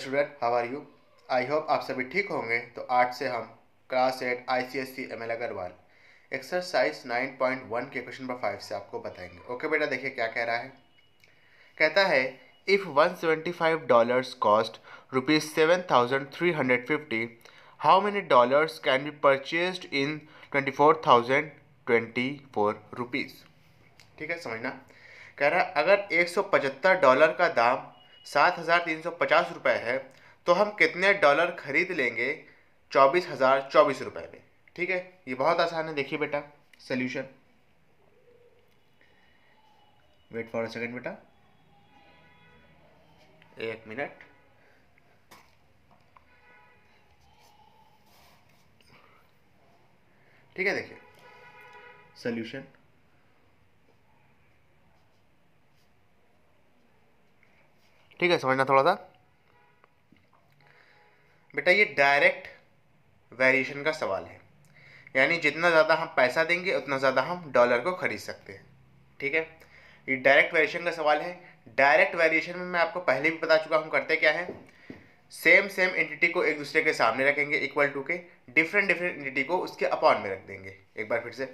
student how are you I hope आप सभी ठीक होंगे तो आज से हम class eight I C S E M L Aggarwal exercise nine point one के क्वेश्चन नंबर फाइव से आपको बताएंगे ओके बेटा देखिए क्या कह रहा है कहता है if one seventy five dollars cost rupees seven thousand three hundred fifty how many dollars can be purchase in twenty four thousand twenty four rupees ठीक है समझना कह रहा है अगर एक सौ पचहत्तर डॉलर का दाम सात हज़ार तीन सौ पचास रुपये है तो हम कितने डॉलर खरीद लेंगे चौबीस हज़ार चौबीस रुपये में ठीक है ये बहुत आसान है देखिए बेटा solution wait for a second बेटा एक मिनट ठीक है देखिए सोल्यूशन ठीक है समझना थोड़ा सा बेटा ये डायरेक्ट वेरिएशन का सवाल है यानी जितना ज़्यादा हम पैसा देंगे उतना ज़्यादा हम डॉलर को खरीद सकते हैं ठीक है ये डायरेक्ट वेरिएशन का सवाल है डायरेक्ट वेरिएशन में मैं आपको पहले भी बता चुका हूँ करते क्या है सेम सेम एंटिटी को एक दूसरे के सामने रखेंगे इक्वल टू के डिफरेंट डिफरेंट एंटिटी को उसके अपॉन में रख देंगे एक बार फिर से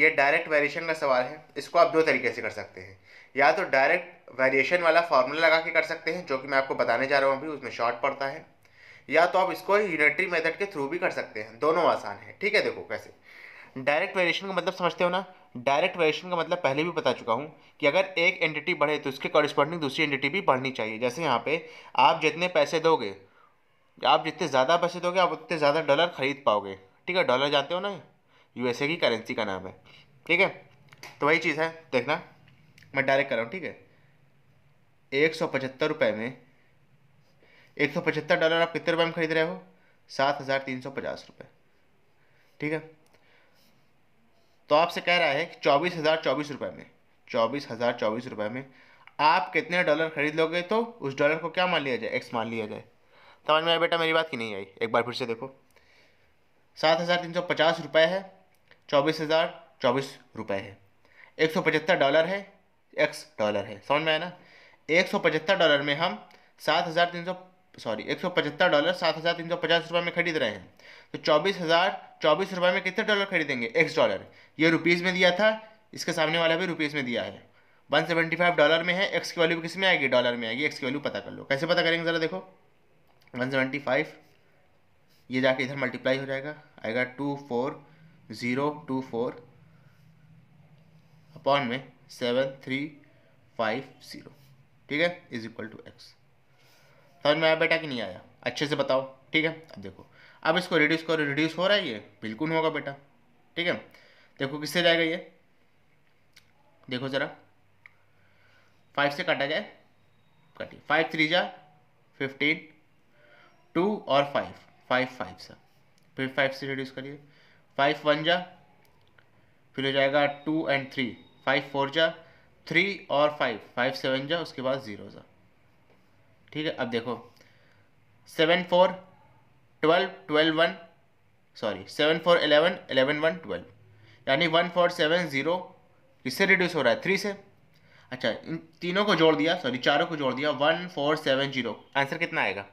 ये डायरेक्ट वेरिएशन का सवाल है इसको आप दो तरीके से कर सकते हैं या तो डायरेक्ट वेरिएशन वाला फार्मूला लगा के कर सकते हैं जो कि मैं आपको बताने जा रहा हूँ अभी उसमें शॉर्ट पड़ता है या तो आप इसको यूनिटरी मेथड के थ्रू भी कर सकते हैं दोनों आसान है ठीक है देखो कैसे डायरेक्ट वेरिएशन का मतलब समझते हो ना डायरेक्ट वेरिएशन का मतलब पहले भी बता चुका हूँ कि अगर एक एंटिटी बढ़े तो उसके कॉरिस्पॉन्डिंग दूसरी एंटिटी भी बढ़नी चाहिए जैसे यहाँ पे आप जितने पैसे दोगे आप जितने ज़्यादा पैसे दोगे आप उतने ज़्यादा डॉलर खरीद पाओगे ठीक है डॉलर जानते हो ना यूएसए की करेंसी का नाम है ठीक है तो वही चीज़ है देखना मैं डायरेक्ट कर रहा हूँ ठीक है एक सौ पचहत्तर रुपये में एक सौ पचहत्तर डॉलर आप कितने रुपये में खरीद रहे हो सात हज़ार तीन सौ पचास रुपये ठीक है तो आपसे कह रहा है कि चौबीस हज़ार चौबीस रुपये में चौबीस हज़ार चौबीस रुपये में आप कितने डॉलर खरीद लोगे तो उस डॉलर को क्या मान लिया जाए एक्स मान लिया जाए समझ में आया बेटा मेरी बात की नहीं आई एक बार फिर से देखो सात हज़ार तीन सौ पचास रुपये है चौबीस हज़ार चौबीस रुपये है एक सौ पचहत्तर डॉलर है एक्स डॉलर है समझ में आया ना एक सौ पचहत्तर डॉलर में हम सात हज़ार तीन सौ सॉरी एक सौ पचहत्तर डॉलर सात हज़ार तीन सौ पचास रुपये में खरीद रहे हैं तो चौबीस हज़ार चौबीस रुपये में कितने डॉलर खरीदेंगे एक्स डॉलर ये रुपीज़ में दिया था इसके सामने वाला भी रुपीज़ में दिया है वन सेवेंटी फाइव डॉलर में है एक्स की वैल्यू किस में आएगी डॉलर में आएगी एक्स की वैल्यू पता कर लो कैसे पता करेंगे ज़रा देखो वन सेवेंटी फाइव ये जाके इधर मल्टीप्लाई हो जाएगा आएगा two four zero two four upon में सेवन थ्री फाइव ज़ीरो ठीक है इज इक्वल टू एक्स समझ में आया बेटा कि नहीं आया अच्छे से बताओ ठीक है अब देखो अब इसको रिड्यूस करो रिड्यूस हो रहा है ये बिल्कुल होगा बेटा ठीक है देखो किससे जाएगा ये देखो ज़रा फाइव से काटा जाए काटिए फाइव थ्री जा फिफ्टीन टू और फाइव फाइव फाइव सा फिर फाइव से रिड्यूस करिए फाइव वन जा फिर हो जाएगा two and three five four जा थ्री और फाइव फाइव सेवन जा उसके बाद ज़ीरो जा ठीक है अब देखो seven four twelve twelve one sorry seven four eleven eleven one twelve यानी वन फोर सेवन ज़ीरो इससे रिड्यूस हो रहा है थ्री से अच्छा इन तीनों को जोड़ दिया सॉरी चारों को जोड़ दिया one four seven zero answer कितना आएगा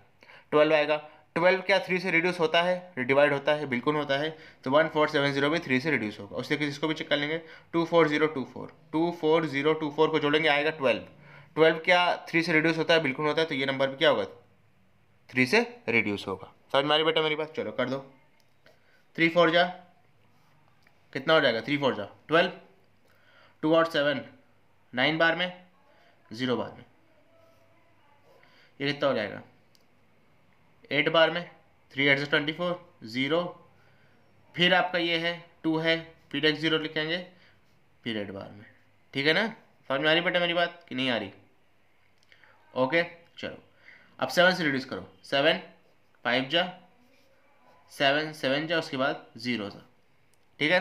ट्वेल्व आएगा ट्वेल्व क्या थ्री से रिड्यूस होता है डिवाइड होता है बिल्कुल होता है तो वन फोर सेवन जीरो भी थ्री से रिड्यूस होगा उससे किसी को भी चेक कर लेंगे two four zero two four two four zero two four को जोड़ेंगे आएगा ट्वेल्व ट्वेल्व क्या थ्री से रिड्यूस होता है बिल्कुल होता है तो ये नंबर भी क्या होगा थ्री से रिड्यूस होगा समझ मारी बेटा मेरी बात चलो कर दो थ्री फोर जा कितना हो जाएगा थ्री फोर जा ट्वेल्व टू और सेवन नाइन बार में ज़ीरो बार में ये कितना हो जाएगा एट बार में three eight twenty four zero फिर आपका ये है टू है फिर एक ज़ीरो लिखेंगे फिर एट बार में ठीक है ना समझ में आ रही बेटा मेरी बात कि नहीं आ रही ओके चलो अब सेवन से रिड्यूस करो सेवन फाइव जा सेवन सेवन जा उसके बाद ज़ीरो जा ठीक है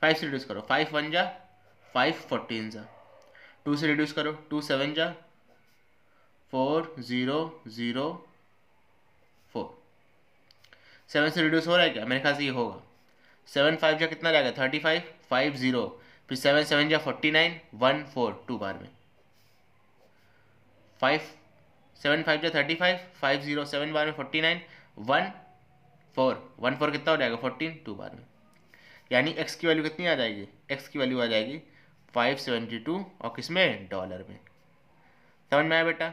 फाइव से रिड्यूस करो फाइव वन जा फाइव फोर्टीन जा टू से रिड्यूस करो टू सेवन जा फोर ज़ीरो ज़ीरो सेवन से रिड्यूस हो रहा है क्या मेरे ख्याल से ये होगा सेवन फाइव जो कितना जाएगा थर्टी फाइव फाइव जीरो फिर सेवन सेवन जो forty nine one four two बार में फाइव सेवन फाइव जो thirty five five zero seven बार में forty nine one four one four कितना हो जाएगा फोर्टीन टू बार में यानी एक्स की वैल्यू कितनी आ जाएगी एक्स की वैल्यू आ जाएगी फाइव सेवेंटी टू और किस में डॉलर में समझ में आया बेटा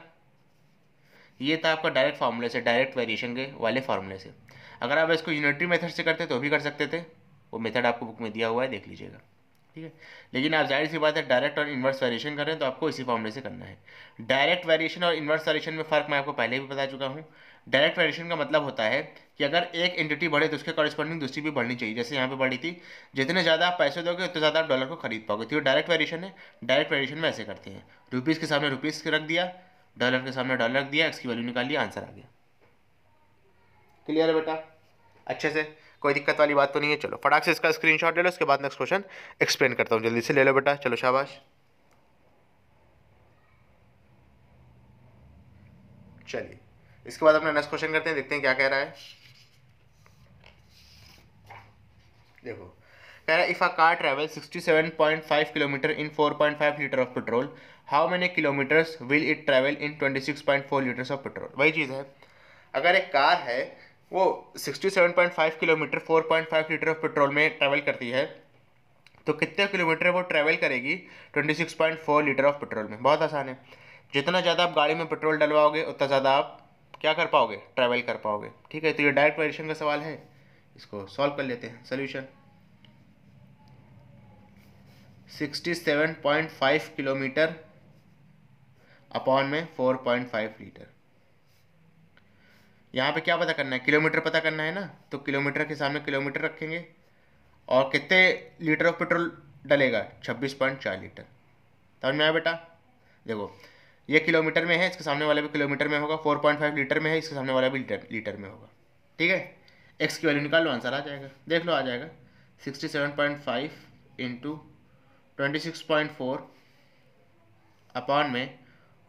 ये था आपका डायरेक्ट फार्मूले से डायरेक्ट वेरिएशन के वाले फार्मूले से अगर आप इसको यूनिटरी मेथड से करते तो भी कर सकते थे वो मेथड आपको बुक में दिया हुआ है देख लीजिएगा ठीक है लेकिन आप जाहिर सी बात है डायरेक्ट और इन्वर्स वेरिएशन कर रहे हैं तो आपको इसी फॉर्मूले से करना है डायरेक्ट वेरिएशन और इन्वर्स वेरिएशन में फ़र्क मैं आपको पहले भी बता चुका हूँ डायरेक्ट वेरिएशन का मतलब होता है कि अगर एक एंटिटी बढ़े तो उसके कॉरेस्पॉन्डिंग दूसरी भी बढ़नी चाहिए जैसे यहाँ पर बढ़ी थी जितने ज़्यादा आप पैसे दोगे उतने ज़्यादा आप डॉलर को खरीद पाओगे तो डायरेक्ट वेरिएशन है डायरेक्ट वेरिएशन में ऐसे करते हैं रुपीज़ के सामने रुपीज़ रख दिया डॉलर के सामने डॉलर रख दिया इसकी वैल्यू निकाल लिया आंसर आ गया क्लियर है बेटा अच्छे से कोई दिक्कत वाली बात तो नहीं है चलो फटाक से इसका स्क्रीनशॉट ले लो उसके बाद नेक्स्ट क्वेश्चन एक्सप्लेन करता हूँ जल्दी से ले लो बेटा चलो शाबाश चलिए इसके बाद अपना नेक्स्ट क्वेश्चन करते हैं देखते हैं क्या कह रहा है देखो कह रहा है if a car travel sixty seven point five kilometre in four point five litre of petrol how many kilometres will it travel in twenty six point four litres of petrol वही चीज़ है अगर एक कार है वो 67.5 kilometre 4.5 litre of petrol में travel करती है तो कितने किलोमीटर वो ट्रैवल करेगी 26.4 लीटर ऑफ पेट्रोल में बहुत आसान है जितना ज़्यादा आप गाड़ी में पेट्रोल डलवाओगे उतना ज़्यादा आप क्या कर पाओगे ट्रैवल कर पाओगे ठीक है तो ये डायरेक्ट वेरिएशन का सवाल है इसको सॉल्व कर लेते हैं सोल्यूशन 67.5 किलोमीटर अपॉन में 4.5 लीटर यहाँ पे क्या पता करना है किलोमीटर पता करना है ना तो किलोमीटर के सामने किलोमीटर रखेंगे और कितने लीटर ऑफ पेट्रोल डलेगा छब्बीस पॉइंट चार लीटर समझ में आया बेटा देखो ये किलोमीटर में है इसके सामने वाला भी किलोमीटर में होगा फोर पॉइंट फाइव लीटर में है इसके सामने वाला भी लीटर लीटर में होगा ठीक है एक्स की वैल्यू निकाल लो आंसर आ जाएगा देख लो आ जाएगा sixty seven point five into twenty six point four upon में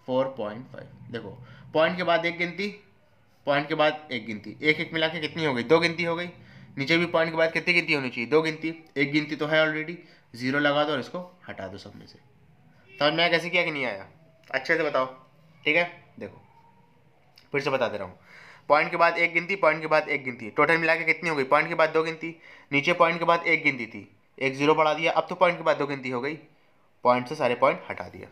फोर पॉइंट फाइव देखो पॉइंट के बाद एक गिनती पॉइंट के बाद एक गिनती एक एक मिला के कितनी हो गई दो गिनती हो गई नीचे भी पॉइंट के बाद कितनी गिनती होनी चाहिए दो गिनती एक गिनती तो है ऑलरेडी जीरो लगा दो और इसको हटा दो सब में से तो मैं कैसे किया कि नहीं आया अच्छे से बताओ ठीक है देखो फिर से बता दे रहा हूँ पॉइंट के बाद एक गिनती पॉइंट के बाद एक गिनती टोटल मिला के कितनी हो गई पॉइंट के बाद दो गिनती नीचे पॉइंट के बाद एक गिनती थी एक जीरो बढ़ा दिया अब तो पॉइंट के बाद दो गिनती हो गई पॉइंट से सारे पॉइंट हटा दिया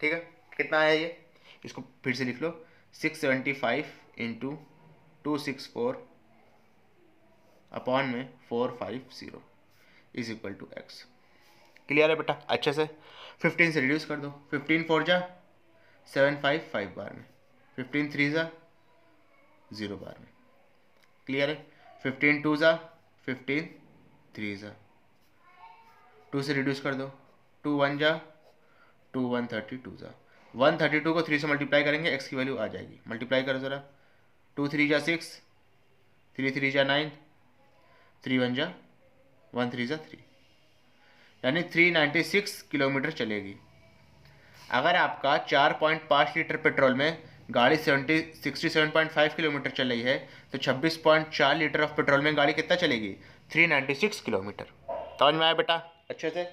ठीक है कितना आया ये इसको फिर से लिख लो six seventy five into two six four upon में four five zero is equal to x clear है बेटा अच्छे से फिफ्टीन से रिड्यूस कर दो फिफ्टीन फोर जा सेवन फाइव फाइव बार में फिफ्टीन थ्री जा ज़ीरो बार में क्लियर है फिफ्टीन टू जा फिफ्टीन थ्री जा टू से रिड्यूस कर दो टू वन जा टू वन थर्टी टू जा वन थर्टी टू को थ्री से मल्टीप्लाई करेंगे एक्स की वैल्यू आ जाएगी मल्टीप्लाई करो ज़रा टू थ्री जा सिक्स थ्री थ्री जा नाइन थ्री वन जा वन थ्री जा थ्री यानी थ्री नाइन्टी सिक्स किलोमीटर चलेगी अगर आपका चार पॉइंट पाँच लीटर पेट्रोल में गाड़ी seventy sixty seven point five kilometre चल रही है तो छब्बीस पॉइंट चार लीटर ऑफ पेट्रोल में गाड़ी कितना चलेगी थ्री नाइन्टी सिक्स किलोमीटर समझ में आया बेटा अच्छे से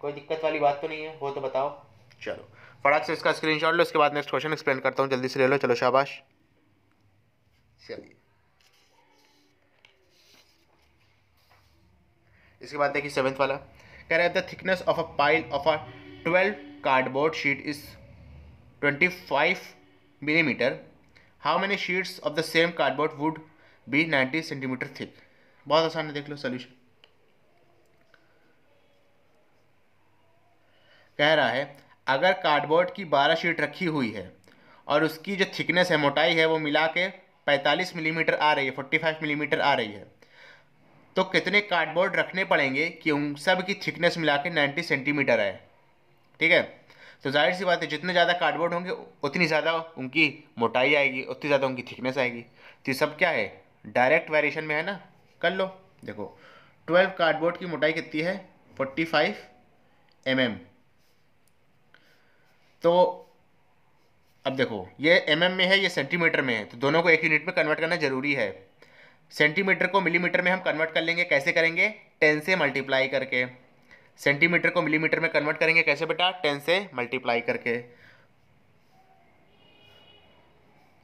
कोई दिक्कत वाली बात तो नहीं है वो तो बताओ चलो फटाक से इसका स्क्रीनशॉट लो इसके बाद नेक्स्ट क्वेश्चन एक्सप्लेन करता हूँ जल्दी से ले लो चलो शाबाश चलिए इसके बाद देखिए सेवेंथ वाला कह रहे हैं the thickness of a pile of a twelve cardboard sheet is twenty five millimetre how many sheets of the same cardboard would be ninety centimetre thick बहुत आसान है देख लो सोल्यूशन कह रहा है अगर कार्डबोर्ड की बारह शीट रखी हुई है और उसकी जो थिकनेस है मोटाई है वो मिला के पैंतालीस मिलीमीटर आ रही है फोर्टी फाइव मिलीमीटर आ रही है तो कितने कार्डबोर्ड रखने पड़ेंगे कि उन सब की थिकनेस मिला के नाइन्टी सेंटीमीटर आए ठीक है तो जाहिर सी बात है जितने ज़्यादा कार्डबोर्ड होंगे उतनी ज़्यादा उनकी मोटाई आएगी उतनी ज़्यादा उनकी थिकनेस आएगी तो ये सब क्या है डायरेक्ट वेरिएशन में है ना कर लो देखो ट्वेल्व कार्डबोर्ड की मोटाई कितनी है फोर्टी फाइव एम एम तो अब देखो ये एम mm में है ये सेंटीमीटर में है तो दोनों को एक यूनिट में कन्वर्ट करना ज़रूरी है सेंटीमीटर को मिलीमीटर में हम कन्वर्ट कर लेंगे कैसे करेंगे टेन से मल्टीप्लाई करके सेंटीमीटर को मिलीमीटर में कन्वर्ट करेंगे कैसे बेटा टेन से मल्टीप्लाई करके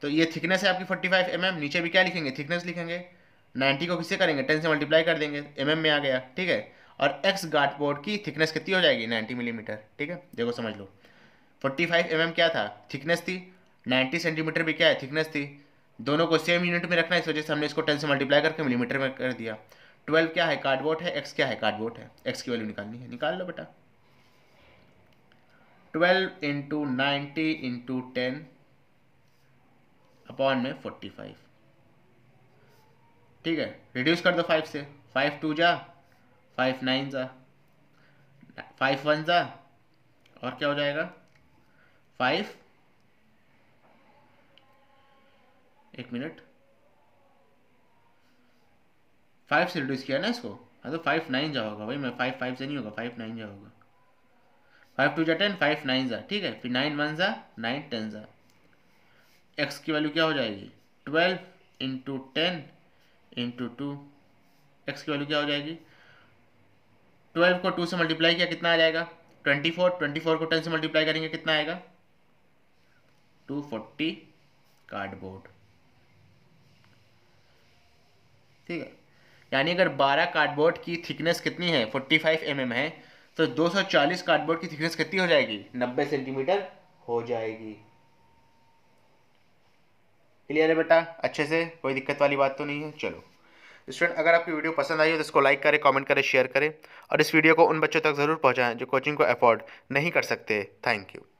तो ये थिकनेस है आपकी फोर्टी फाइव एम एम नीचे भी क्या लिखेंगे थिकनेस लिखेंगे नाइन्टी को किससे करेंगे टेन से मल्टीप्लाई कर देंगे एम mm में आ गया ठीक है और एक्स गार्ड बोर्ड की थिकनेस कितनी हो जाएगी नाइन्टी मिलीमीटर ठीक है देखो समझ लो फोर्टी फाइव एम क्या था थिकनेस थी नाइन्टी सेंटीमीटर भी क्या है थिकनेस थी दोनों को सेम यूनिट में रखना है इस वजह से हमने इसको टेन से मल्टीप्लाई करके मिलीमीटर में कर दिया ट्वेल्व क्या है कार्डबोर्ड है एक्स क्या है कार्डबोर्ड है एक्स की वैल्यू निकालनी है निकाल लो बेटा twelve into ninety into ten upon में फोर्टी फाइव ठीक है रिड्यूस कर दो फाइव से फाइव टू जा फाइव नाइन जा फाइव वन जा और क्या हो जाएगा फाइव एक मिनट फाइव से रिड्यूस किया ना इसको हाँ तो फाइव नाइन जा होगा भाई मैं फाइव फाइव से नहीं होगा फाइव नाइन जा होगा फाइव टू जा टेन फाइव नाइन जा ठीक है फिर नाइन वन जा नाइन टेन जा एक्स की वैल्यू क्या हो जाएगी twelve into ten into two x की वैल्यू क्या हो जाएगी ट्वेल्व को टू से मल्टीप्लाई किया कितना आ जाएगा ट्वेंटी फोर ट्वेंटी फोर को टेन से मल्टीप्लाई करेंगे कितना आएगा टू फोर्टी कार्डबोर्ड ठीक है यानी अगर बारह कार्डबोर्ड की थिकनेस कितनी है फोर्टी फाइव एम एम है तो दो सौ चालीस कार्डबोर्ड की थिकनेस कितनी हो जाएगी नब्बे सेंटीमीटर हो जाएगी क्लियर है बेटा अच्छे से कोई दिक्कत वाली बात तो नहीं है चलो स्टूडेंट अगर आपकी वीडियो पसंद आई हो तो इसको लाइक करें कमेंट करें शेयर करें और इस वीडियो को उन बच्चों तक ज़रूर पहुंचाएं जो कोचिंग को अफोर्ड नहीं कर सकते थैंक यू